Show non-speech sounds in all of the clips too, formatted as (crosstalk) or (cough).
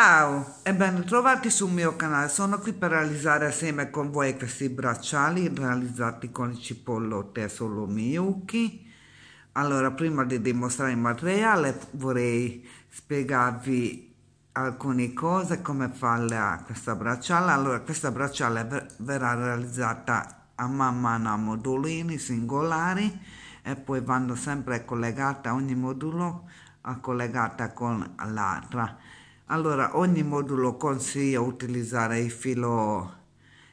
Ciao e ben ritrovati sul mio canale, sono qui per realizzare assieme con voi questi bracciali realizzati con il cipollo tesolo Miyuki. Allora, prima di dimostrare il materiale vorrei spiegarvi alcune cose, come fare questa bracciale. Allora, questa bracciale ver verrà realizzata a man mano a modulini singolari e poi vanno sempre collegate, ogni modulo collegata con l'altra allora, ogni modulo consiglia utilizzare il filo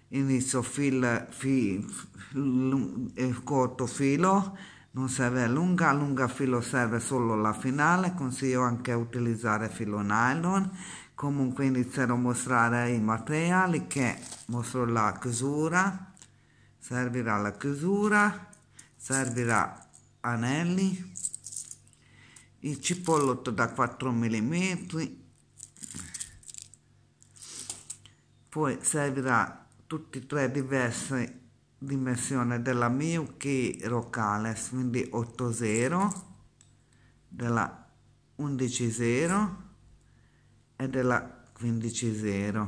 inizio filo fil, corto filo, non serve lunga, lunga filo serve solo la finale, consiglio anche utilizzare filo nylon. Comunque inizierò a mostrare i materiali che mostro la chiusura, servirà la chiusura, servirà anelli, il cipollotto da 4 mm, poi servirà tutti e tre diverse dimensioni della Miyuki Rocales quindi 8-0 della 11-0 e della 15-0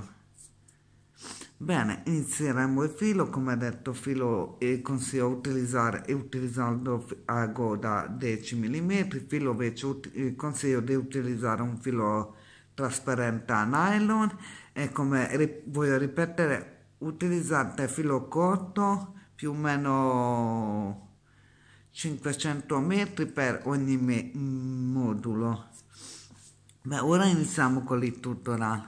bene inizieremo il filo come detto filo e eh, consiglio utilizzare e utilizzando a goda 10 mm filo invece eh, consiglio di utilizzare un filo trasparente a nylon è come voglio ripetere utilizzate filo corto più o meno 500 metri per ogni me modulo Beh, ora iniziamo con il tutorial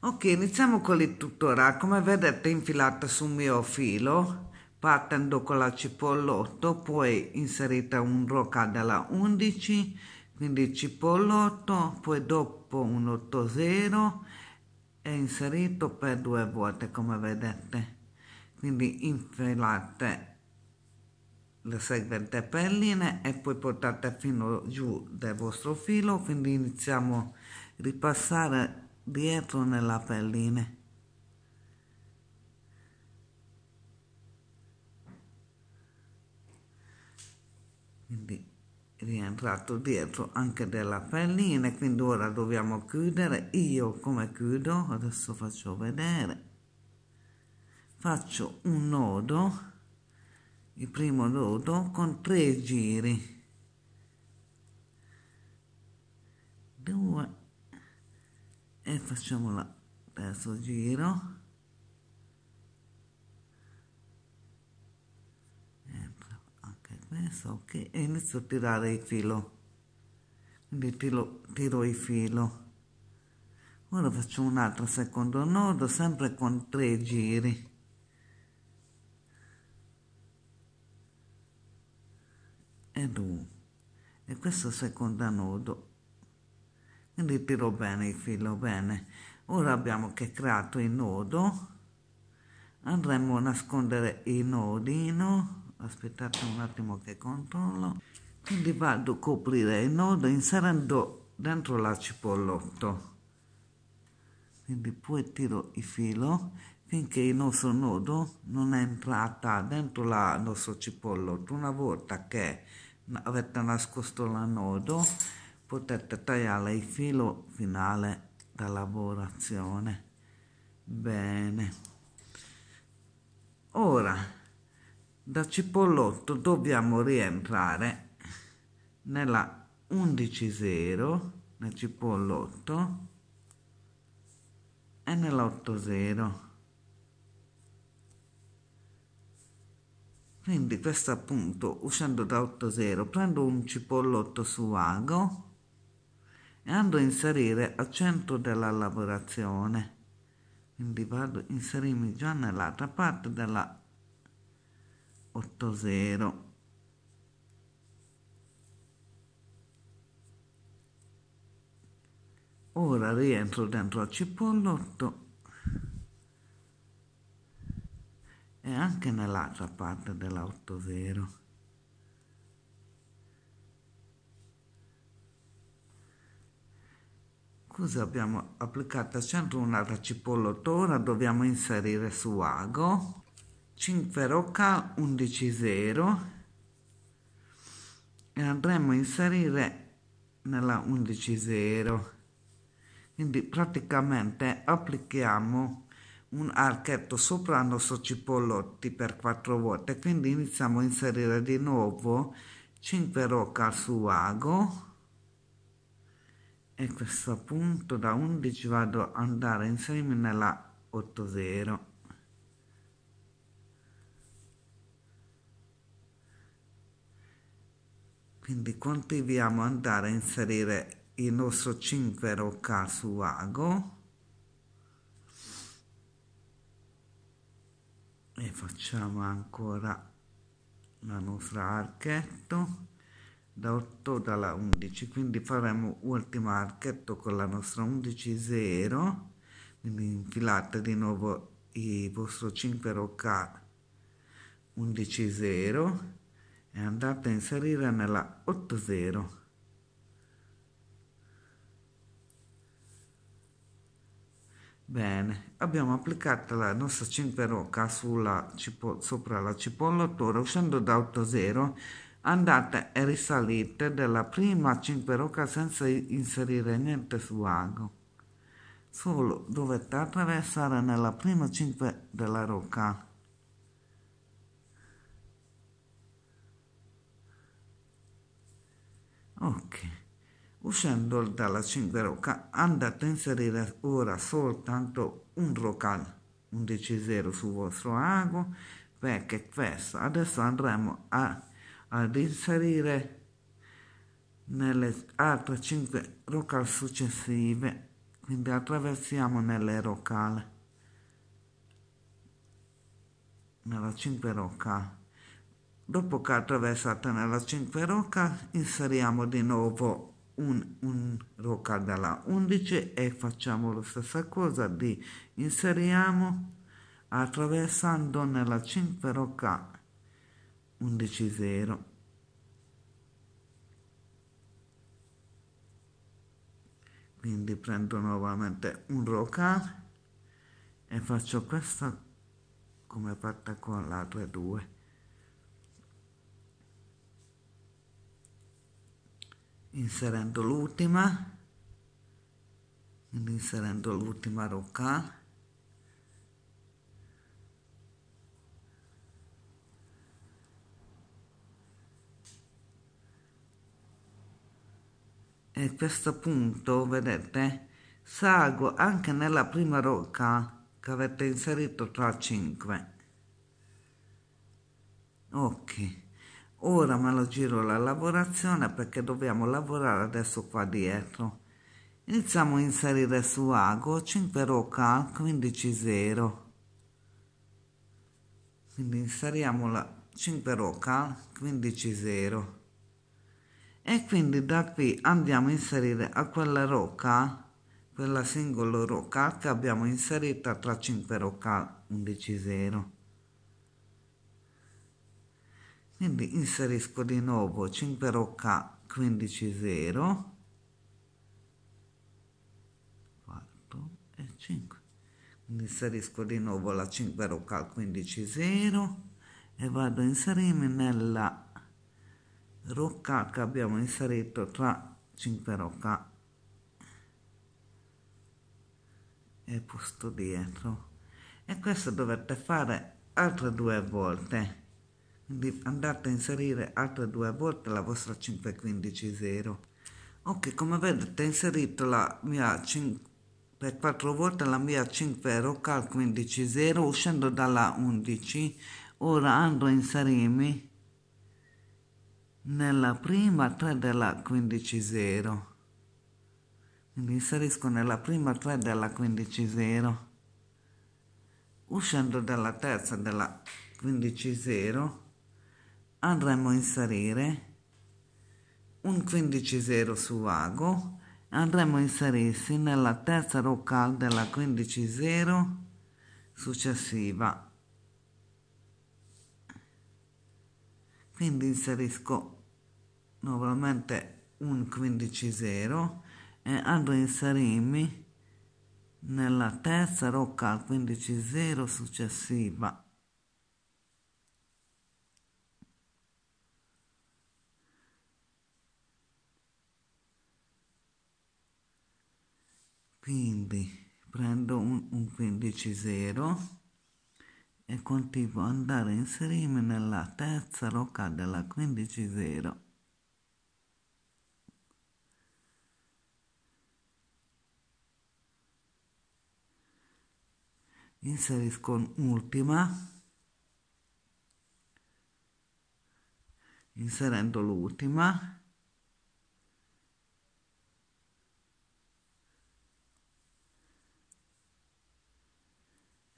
ok iniziamo con il tutorial come vedete infilate sul mio filo partendo con la cipolla poi inserite un rocca della 11 quindi cipolla poi dopo un 8 0 è inserito per due volte come vedete quindi infilate le seguenti perline e poi portate fino giù del vostro filo quindi iniziamo a ripassare dietro nella perline quindi rientrato dietro anche della pellina quindi ora dobbiamo chiudere io come chiudo adesso faccio vedere faccio un nodo il primo nodo con tre giri 2 e facciamo il terzo giro penso eh, che inizio a tirare il filo quindi tiro, tiro il filo ora faccio un altro secondo nodo sempre con tre giri ed uno e questo secondo nodo quindi tiro bene il filo bene ora abbiamo che creato il nodo andremo a nascondere il nodino aspettate un attimo che controllo quindi vado a coprire il nodo inserendo dentro la cipollotto quindi poi tiro il filo finché il nostro nodo non è entrata dentro la nostra cipollotto una volta che avete nascosto la nodo potete tagliare il filo finale da lavorazione bene ora da Cipollotto dobbiamo rientrare nella 11.0, nel Cipollotto e nell'8.0. Quindi questo appunto, uscendo da 8.0, prendo un cipollotto su ago e ando a inserire al centro della lavorazione. Quindi vado a inserirmi già nell'altra parte della 80 ora rientro dentro al cipollotto e anche nell'altra parte della 80 Così abbiamo applicato al centro un'altra cipollotto, ora dobbiamo inserire su ago 5 rocca 11 0 e andremo a inserire nella 11 0 quindi praticamente applichiamo un archetto sopra il nostro cipollotti per 4 volte quindi iniziamo a inserire di nuovo 5 rocca su ago e questo punto da 11 vado ad andare insieme nella 8 0 quindi continuiamo ad andare a inserire il nostro 5 rocca su ago e facciamo ancora la nostra archetto da 8 dalla 11 quindi faremo ultimo archetto con la nostra 11 0 quindi infilate di nuovo il vostro 5 rocca 11 0 è andata a inserire nella 8-0 Bene, abbiamo applicato la nostra 5 rocca sulla, sopra la cipolla cipollotura, uscendo da 8-0 andate e risalite della prima 5 rocca senza inserire niente su ago. Solo dovete attraversare nella prima 5 della rocca. ok uscendo dalla cinque andate a inserire ora soltanto un rocal un d sul vostro ago perché questo adesso andremo a, ad inserire nelle altre 5 rocal successive quindi attraversiamo nelle rocal nella 5 rocal Dopo che attraversata nella 5 rocca, inseriamo di nuovo un, un rocca dalla 11 e facciamo la stessa cosa di inseriamo attraversando nella 5 rocca 11 0. quindi prendo nuovamente un rocal e faccio questa come fatta con l'altra due inserendo l'ultima quindi inserendo l'ultima rocca e a questo punto vedete salgo anche nella prima rocca che avete inserito tra 5 ok ora me lo giro la lavorazione perché dobbiamo lavorare adesso qua dietro iniziamo a inserire su ago 5 roca 15 0 quindi inseriamo la 5 roca 15 0 e quindi da qui andiamo a inserire a quella roca quella singola roca che abbiamo inserita tra 5 roca 11 0 quindi inserisco di nuovo 5 rocca 15 0 4 e 5 quindi inserisco di nuovo la 5 rocca 15 0 e vado a inserirmi nella rocca che abbiamo inserito tra 5 rocca e posto dietro e questo dovete fare altre due volte andate a inserire altre due volte la vostra 515 ok come vedete ho inserito la mia 5 per 4 volte la mia 5 rocal 15 0 uscendo dalla 11 ora andrò a inserirmi nella prima 3 della 15 0 quindi inserisco nella prima 3 della 15 0 uscendo dalla terza della 15 0 andremo a inserire un 15-0 su ago andremo a inserirsi nella terza row call della 15-0 successiva quindi inserisco nuovamente un 15-0 e andrò a inserirmi nella terza row call 15-0 successiva quindi prendo un, un 15 0 e continuo ad andare a inserirmi nella terza rocca della 15 0 inserisco un'ultima inserendo l'ultima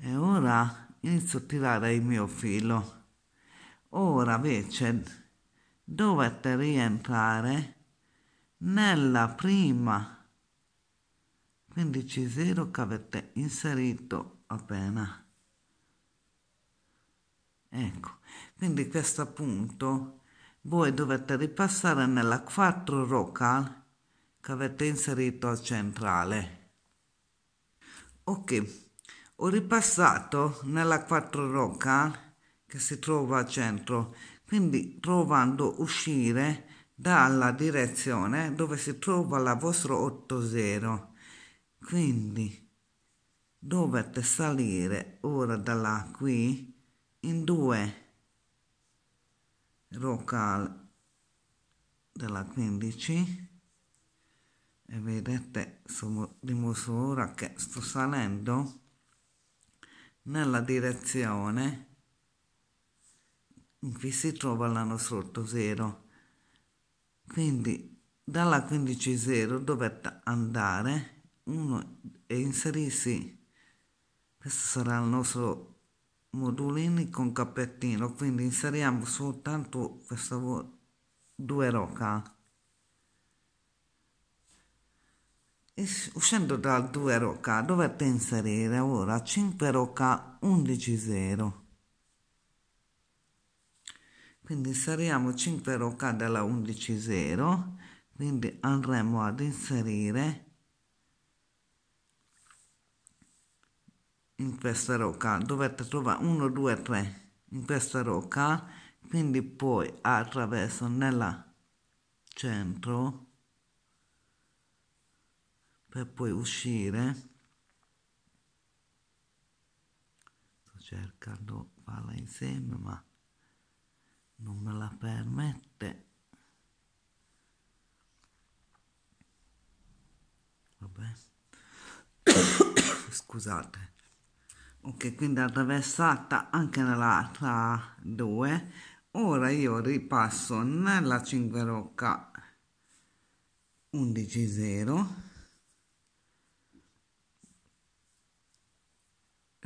E ora inizio a tirare il mio filo. Ora invece dovete rientrare nella prima quindici zero che avete inserito appena. Ecco, quindi questo punto voi dovete ripassare nella 4 rocal che avete inserito al centrale. Ok, ho ripassato nella Quattro Rocca che si trova al centro, quindi provando uscire dalla direzione dove si trova la vostra 80. Quindi dovete salire ora da là qui in due rocca della 15 e vedete sono di ora che sto salendo nella direzione in cui si trova l'anno sotto zero. Quindi dalla 15.0 dovete andare uno e inserirsi. Questo sarà il nostro modulini con cappettino, quindi inseriamo soltanto questa due roca. Uscendo dal 2 Rocca dovete inserire ora 5 Rocca 11 0. Quindi inseriamo 5 Rocca della 11 0, quindi andremo ad inserire in questa rocca dovete trovare 1 2 3 in questa rocca quindi poi attraverso nella centro per poi uscire sto cercando farla insieme ma non me la permette vabbè (coughs) scusate ok quindi attraversata anche nell'altra 2 ora io ripasso nella 5 rocca 11 0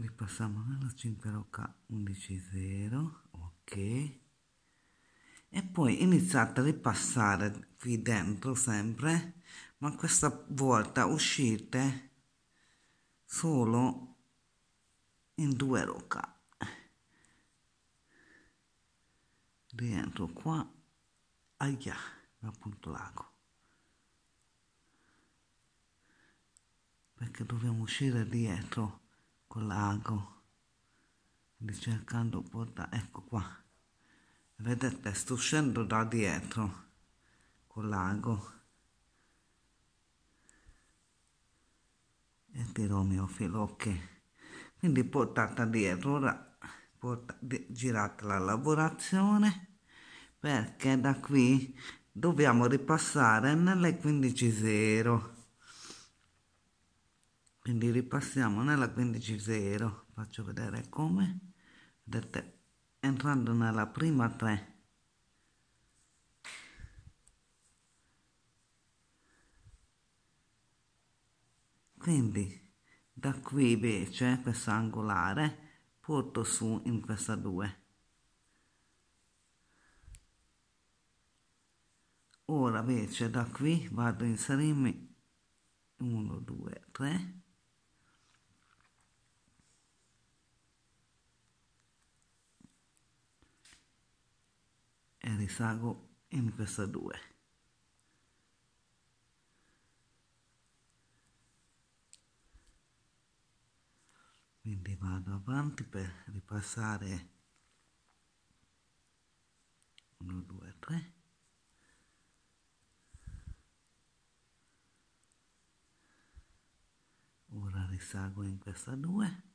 ripassiamo nella 5 rocca 11 0 ok e poi iniziate a ripassare qui dentro sempre ma questa volta uscite solo in due rocca rientro qua aia appunto lago perché dobbiamo uscire dietro col lago ricercando porta ecco qua vedete sto uscendo da dietro con lago e tiro il mio filo ok quindi portata dietro ora porta, girate la lavorazione perché da qui dobbiamo ripassare nelle 15.0 quindi ripassiamo nella 15.0 faccio vedere come vedete entrando nella prima 3 quindi da qui invece questa angolare porto su in questa 2 ora invece da qui vado a inserirmi 1 2 3 e risago in questa 2 quindi vado avanti per ripassare 1 2 3 ora risago in questa 2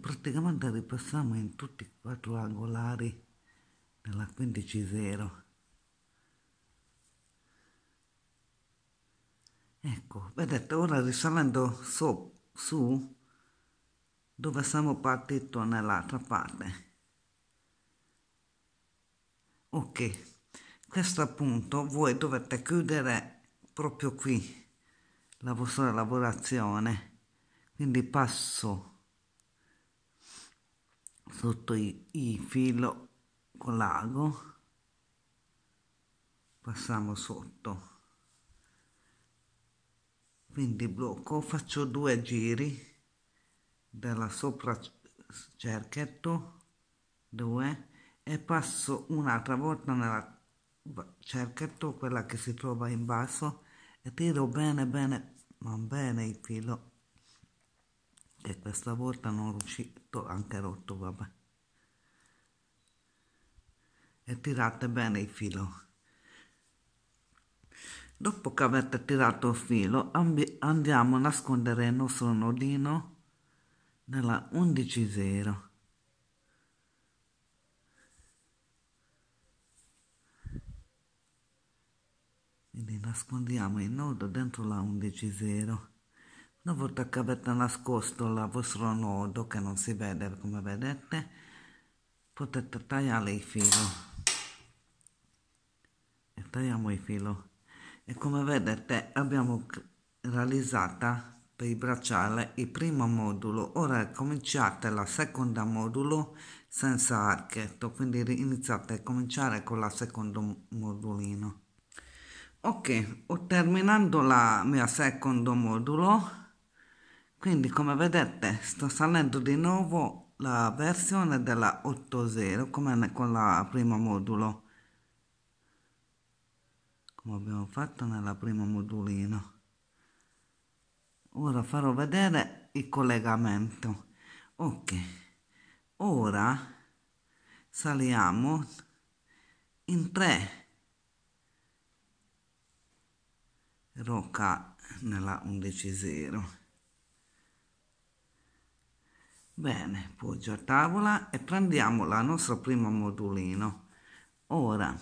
praticamente ripassiamo in tutti i quattro angolari della 15-0 ecco vedete ora risalendo su, su dove siamo partiti nell'altra parte ok questo punto voi dovete chiudere proprio qui la vostra lavorazione quindi passo sotto il filo con l'ago passiamo sotto quindi blocco faccio due giri dalla sopra cerchetto 2 e passo un'altra volta nella cerchetto quella che si trova in basso e tiro bene bene ma bene il filo e questa volta non riuscito anche rotto vabbè e tirate bene il filo dopo che avete tirato il filo andiamo a nascondere il nostro nodino nella 11.0 quindi nascondiamo il nodo dentro la 11.0 una volta che avete nascosto il vostro nodo che non si vede come vedete potete tagliare il filo e tagliamo il filo e come vedete abbiamo realizzata per il bracciale il primo modulo ora cominciate la seconda modulo senza archetto quindi iniziate a cominciare con la secondo modulino ok ho terminato la mia secondo modulo quindi come vedete sto salendo di nuovo la versione della 8.0 come con la prima modulo come abbiamo fatto nella prima modulino ora farò vedere il collegamento ok ora saliamo in 3 rocca nella 11.0 Bene, poggio a tavola e prendiamo la nostra prima modulino. Ora,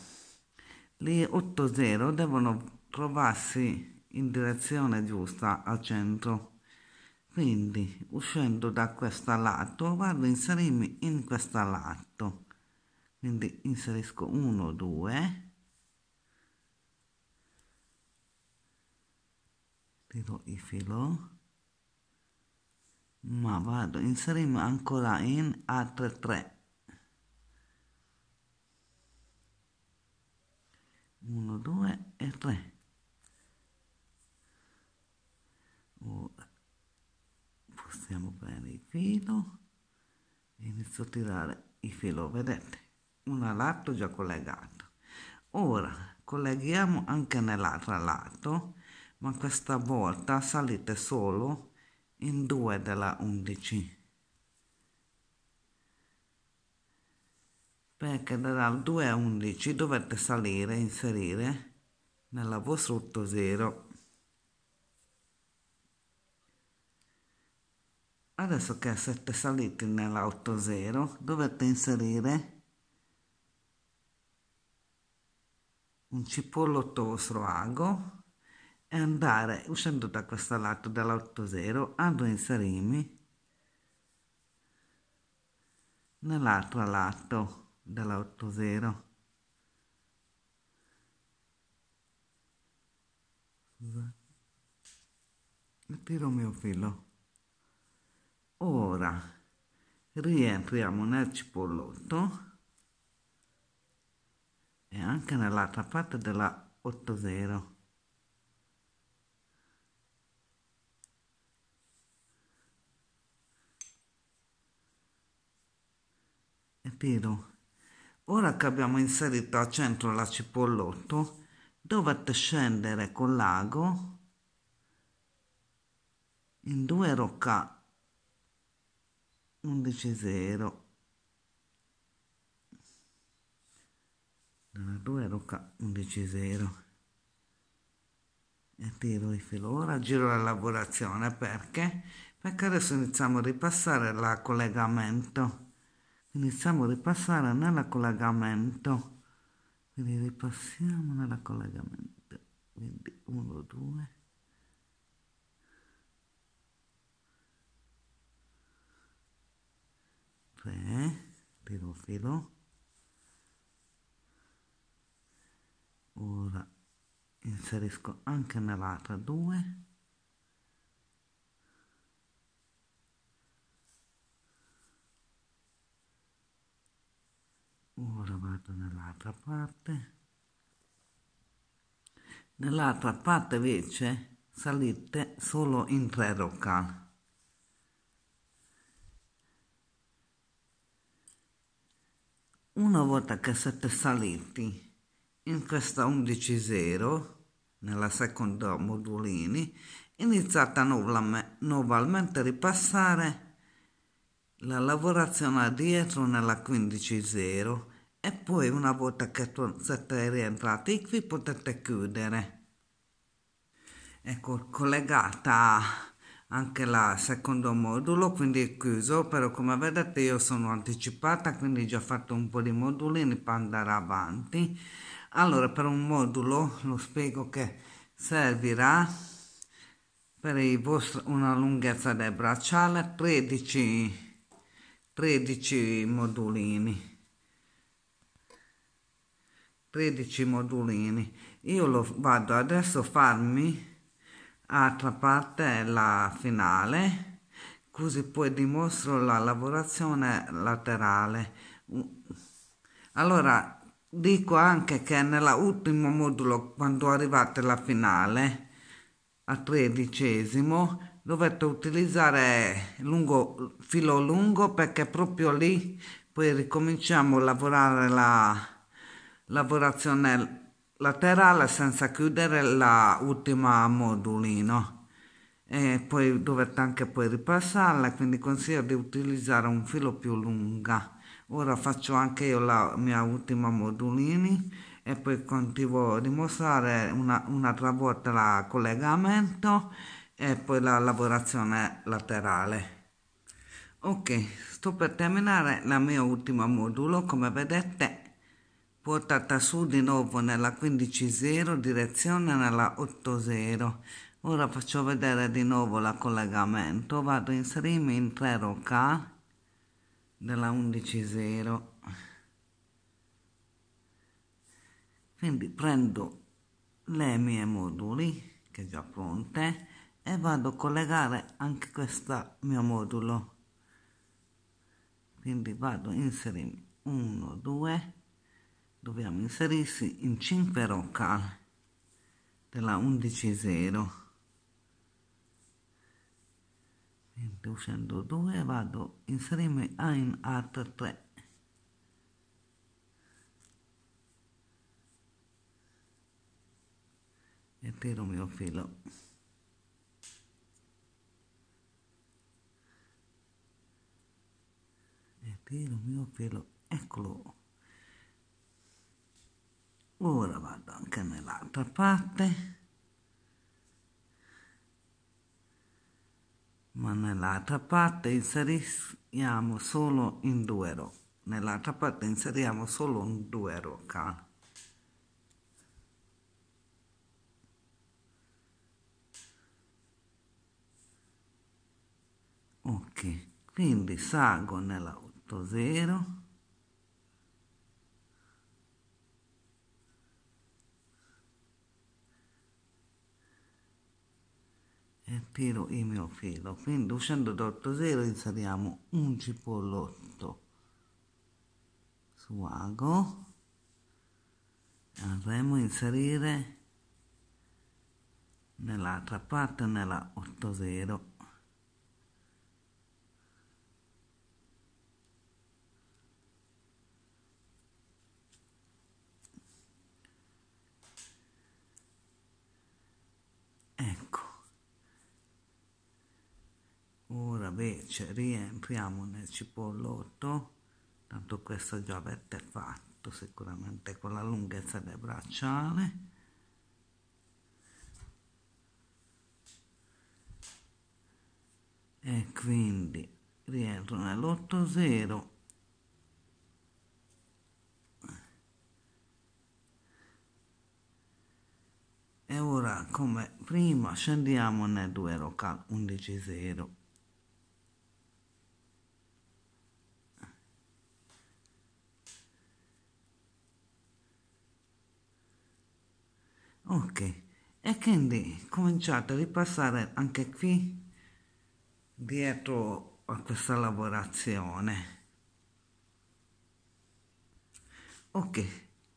gli 8-0 devono trovarsi in direzione giusta al centro. Quindi, uscendo da questo lato, vado a inserirmi in questo lato. Quindi inserisco 1, 2. Tiro il filo ma vado inseriamo ancora in altre 3 1 2 e 3 ora possiamo prendere il filo e inizio a tirare il filo vedete un lato già collegato ora colleghiamo anche nell'altro lato ma questa volta salite solo in 2 della 11 perché dal 2 a 11 dovete salire e inserire nel lavoro 8 0 adesso che siete saliti nella 8 0 dovete inserire un cipollotto vostro ago e andare uscendo da questo lato dell'8-0 ad inserimi nell'altro lato dell'8-0 tiro il mio filo ora rientriamo nel cipollotto e anche nell'altra parte della 8-0 zampino. Ora che abbiamo inserito al centro la cipollotto, dovete scendere con l'ago in due rocca 11 0 2 rocca 11.0 e tiro il filo ora giro la lavorazione perché perché adesso iniziamo a ripassare la collegamento iniziamo a ripassare nel collegamento quindi ripassiamo nel collegamento quindi 1 2 3 tiro filo ora inserisco anche nell'altra 2 ora vado nell'altra parte nell'altra parte invece salite solo in tre locali una volta che siete saliti in questa 11.0 nella seconda modulini iniziate nuovamente a ripassare la lavorazione dietro nella 15.0 e poi una volta che siete rientrati qui potete chiudere. Ecco, collegata anche la secondo modulo, quindi è chiuso, però come vedete io sono anticipata, quindi ho già fatto un po' di modulini per andare avanti. Allora, per un modulo lo spiego che servirà per vostri, una lunghezza del bracciale 13 13 modulini 13 modulini io lo vado adesso a farmi altra parte la finale così poi dimostro la lavorazione laterale allora dico anche che nell'ultimo modulo quando arrivate alla finale al tredicesimo dovete utilizzare lungo, filo lungo perché proprio lì poi ricominciamo a lavorare la lavorazione laterale senza chiudere l'ultima modulino e poi dovete anche poi ripassarla quindi consiglio di utilizzare un filo più lunga ora faccio anche io la mia ultima modulini e poi continuo a dimostrare una, un'altra volta il collegamento e poi la lavorazione laterale. Ok, sto per terminare la mia ultima modulo, come vedete portata su di nuovo nella 15.0 direzione nella 8.0. Ora faccio vedere di nuovo la collegamento, vado a inserirmi in 3 rocca della 11.0. Quindi prendo le mie moduli che già pronte e vado a collegare anche questo mio modulo quindi vado a inserire 1 2 dobbiamo inserirsi in 5 rocal della 11 0 quindi uscendo 2 vado a inserirmi in art 3 e tiro il mio filo pelo mio pelo eccolo ora vado anche nell'altra parte ma nell'altra parte inseriamo solo in due row nell'altra parte inseriamo solo in due rocca ok quindi salgo nella sotto 0 e tiro il mio filo quindi uscendo da 8 0 inseriamo un cipollotto su ago andremo a inserire nell'altra parte nella 8 0 ora invece riempiamo nel cipollotto tanto questo già avete fatto sicuramente con la lunghezza del bracciale e quindi rientro nell'8-0 e ora come prima scendiamo nel 2 local 11 0 ok e quindi cominciate a ripassare anche qui dietro a questa lavorazione ok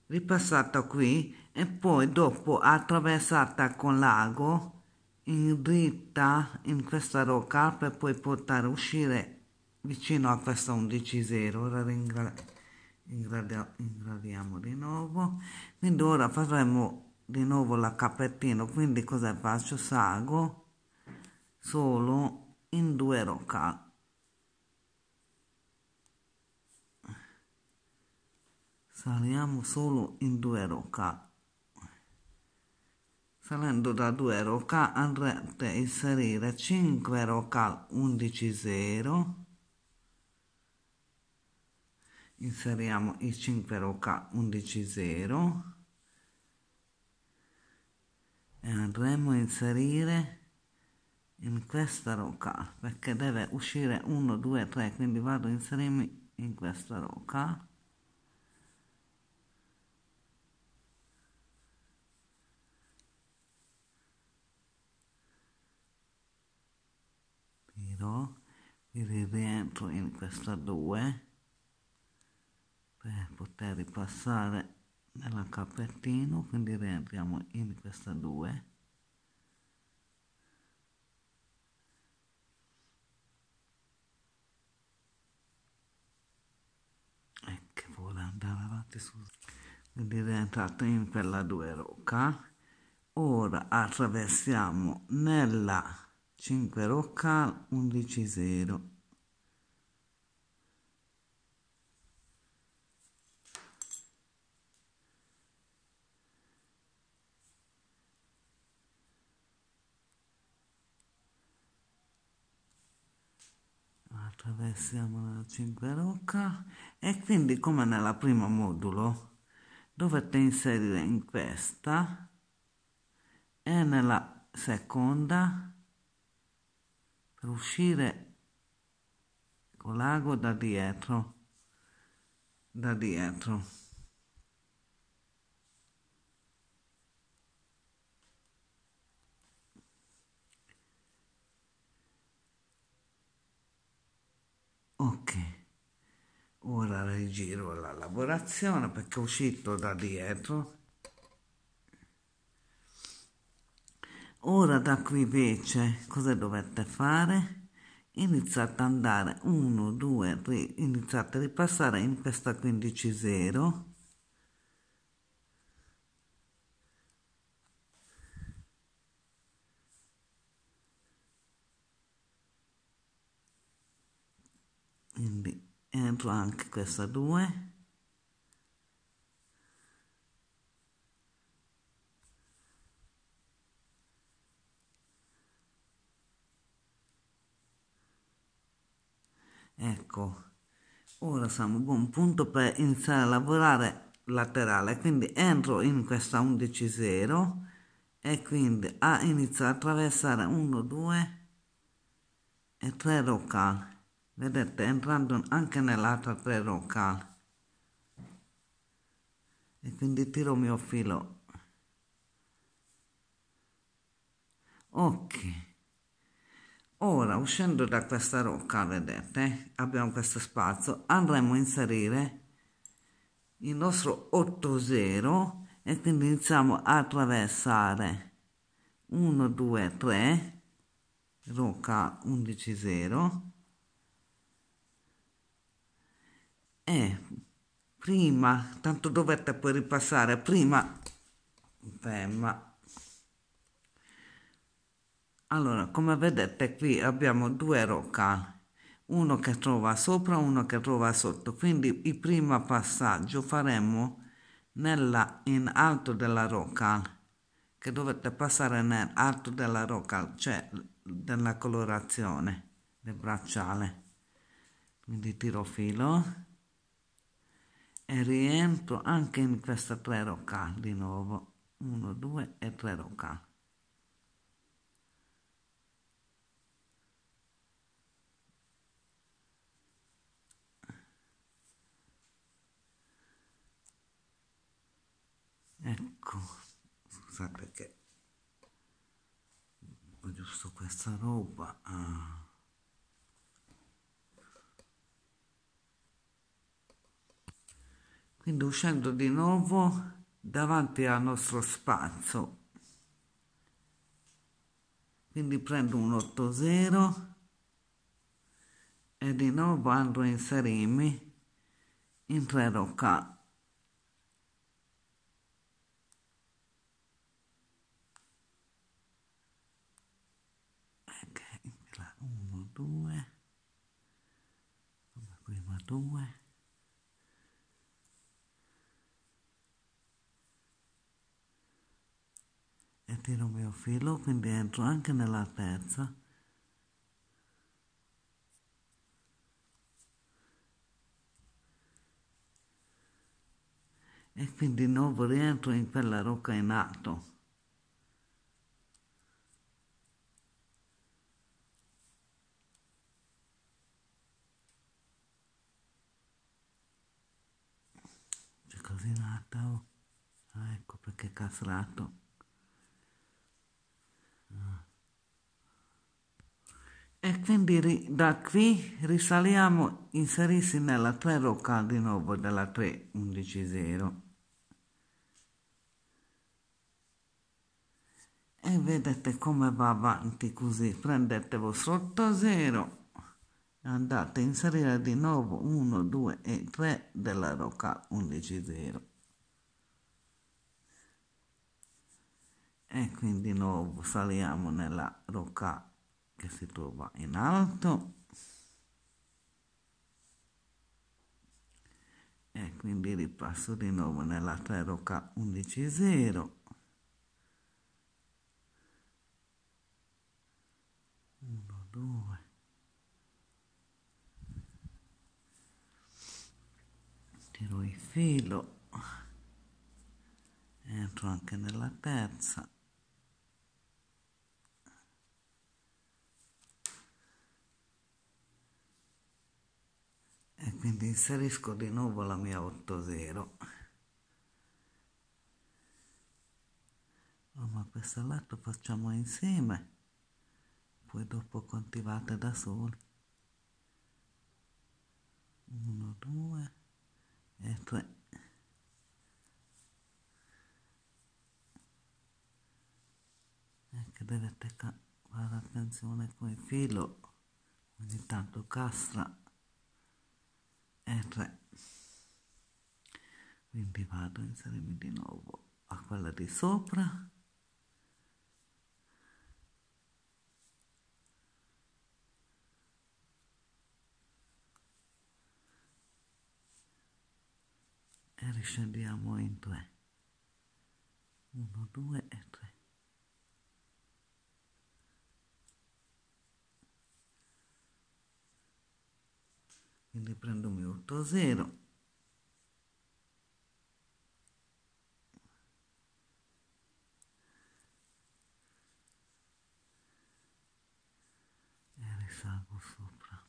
ripassata qui e poi dopo attraversata con l'ago in dritta in questa rocca per poi portare uscire vicino a questa 11 ora ringra- ingradiamo di nuovo quindi ora faremo di nuovo la cappettina quindi cosa faccio sago solo in due rocca saliamo solo in due rocca salendo da due rocca andrete a inserire 5 rocca 11 0 inseriamo i 5 rocca 11 0 andremo eh, a inserire in questa row car perché deve uscire 1 2 3 quindi vado a inserirmi in questa row car tiro quindi rientro in questa 2 per poter ripassare nella capettino quindi rientriamo in questa due e eh, che vuole andare avanti su quindi rientrato in quella due rocca ora attraversiamo nella 5 rocca 11 0 attraversiamo la Cinque e quindi come nella prima modulo dovete inserire in questa e nella seconda per uscire con l'ago da dietro da dietro ok ora rigiro la lavorazione perché è uscito da dietro ora da qui invece cosa dovete fare iniziate ad andare 1 2 3 iniziate a ripassare in questa 15 0 entro anche questa 2 ecco ora siamo a buon punto per iniziare a lavorare laterale quindi entro in questa 11 0 e quindi a iniziare a attraversare 1 2 e 3 locali vedete entrando anche nell'altra tre locale e quindi tiro il mio filo ok ora uscendo da questa rocca vedete abbiamo questo spazio andremo a inserire il nostro 8-0 e quindi iniziamo a attraversare 1 2 3 rocca 11 0 Eh, prima, tanto dovette poi ripassare, prima... Beh, ma... Allora, come vedete qui abbiamo due roccali, uno che trova sopra, uno che trova sotto, quindi il primo passaggio faremo nella, in alto della roccale, che dovete passare nell'alto della roccale, cioè della colorazione del bracciale. Quindi tiro filo e rientro anche in questa 3 rocca di nuovo 1 2 e 3 rocca ecco scusate che ho giusto questa roba ah. quindi uscendo di nuovo davanti al nostro spazio quindi prendo un 80 e di nuovo andrò a inserirmi in tre rocca ok 1 2 qui 2 tiro il mio filo quindi entro anche nella terza e quindi di nuovo rientro in quella rocca in alto così in alto ah, ecco perché casrato E quindi da qui risaliamo, inserissi nella 3 rocca di nuovo della 3 11 0. E vedete come va avanti così. Prendete il vostro 8 0 andate a inserire di nuovo 1, 2 e 3 della rocca 11 0. E quindi di nuovo saliamo nella rocca che si trova in alto e quindi ripasso di nuovo nella 3 roca tiro il filo entro anche nella terza e quindi inserisco di nuovo la mia 8-0 ma questo lato facciamo insieme poi dopo coltivate da soli 1 2 e 3 e che dovete fare attenzione con il filo ogni tanto castra R quindi vado insieme di nuovo a quella di sopra e riscendiamo in 3 1 2 e 3 quindi prendo mio 8 0 e risalgo sopra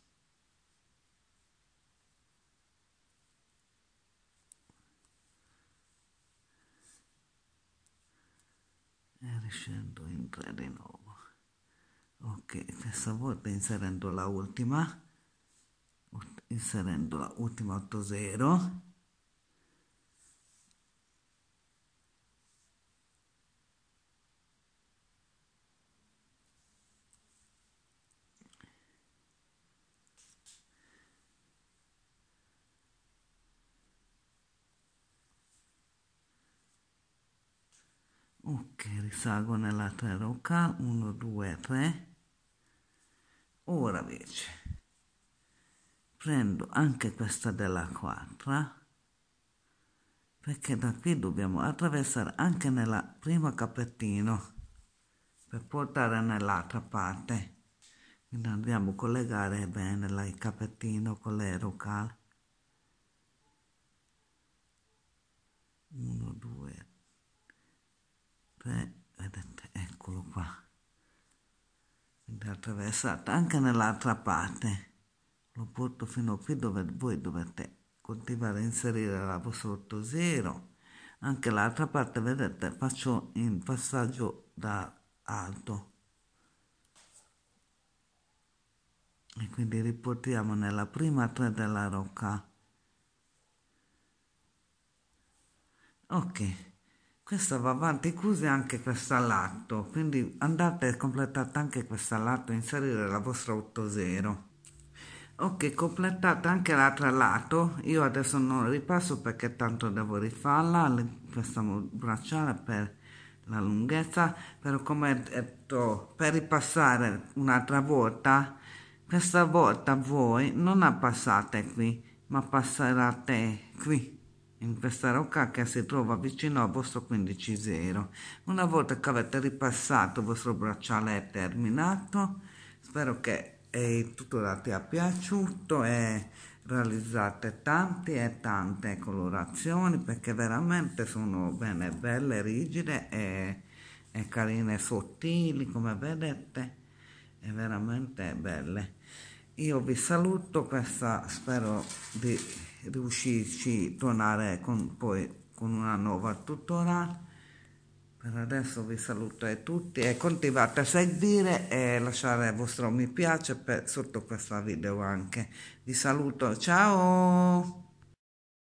e riscendo in 3 di nuovo ok questa volta inserendo la ultima inserendo la ultima 80 ok risalgo nella 3 1 2 3 ora invece prendo anche questa della 4 eh? perché da qui dobbiamo attraversare anche nella prima capettino per portare nell'altra parte quindi andiamo a collegare bene il capettino con l'erocal 1 2 3 vedete eccolo qua quindi attraversata anche nell'altra parte lo porto fino qui dove voi dovete continuare a inserire la vostra 0 Anche l'altra parte, vedete, faccio il passaggio da alto. E quindi riportiamo nella prima 3 della rocca. Ok, questa va avanti così anche questa lato, quindi andate completate anche questa lato, inserire la vostra 8-0 ok completato anche l'altro lato io adesso non ripasso perché tanto devo rifarla questa bracciale per la lunghezza però come detto per ripassare un'altra volta questa volta voi non passate qui ma passerete qui in questa rocca che si trova vicino al vostro 15-0 una volta che avete ripassato il vostro bracciale è terminato spero che e tutto là ti è piaciuto e realizzate tante e tante colorazioni perché veramente sono bene belle rigide e, e carine sottili come vedete è veramente belle io vi saluto questa spero di riuscirci a tornare con, poi con una nuova tutorial per adesso vi saluto a tutti e continuate a seguire e eh, lasciare il vostro mi piace per, sotto questo video anche. Vi saluto, ciao!